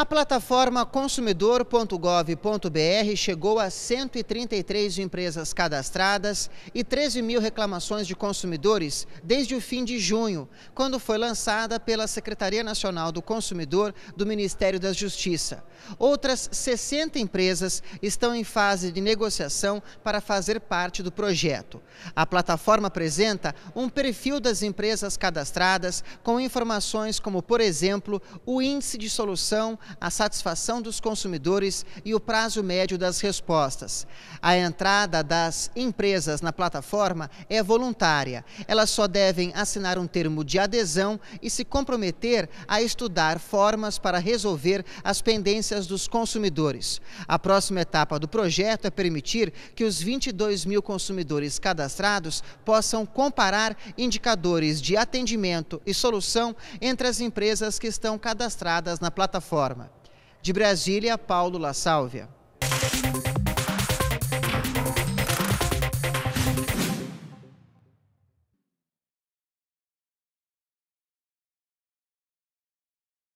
A plataforma consumidor.gov.br chegou a 133 empresas cadastradas e 13 mil reclamações de consumidores desde o fim de junho, quando foi lançada pela Secretaria Nacional do Consumidor do Ministério da Justiça. Outras 60 empresas estão em fase de negociação para fazer parte do projeto. A plataforma apresenta um perfil das empresas cadastradas com informações como, por exemplo, o índice de solução a satisfação dos consumidores e o prazo médio das respostas. A entrada das empresas na plataforma é voluntária. Elas só devem assinar um termo de adesão e se comprometer a estudar formas para resolver as pendências dos consumidores. A próxima etapa do projeto é permitir que os 22 mil consumidores cadastrados possam comparar indicadores de atendimento e solução entre as empresas que estão cadastradas na plataforma. De Brasília, Paulo La Sálvia.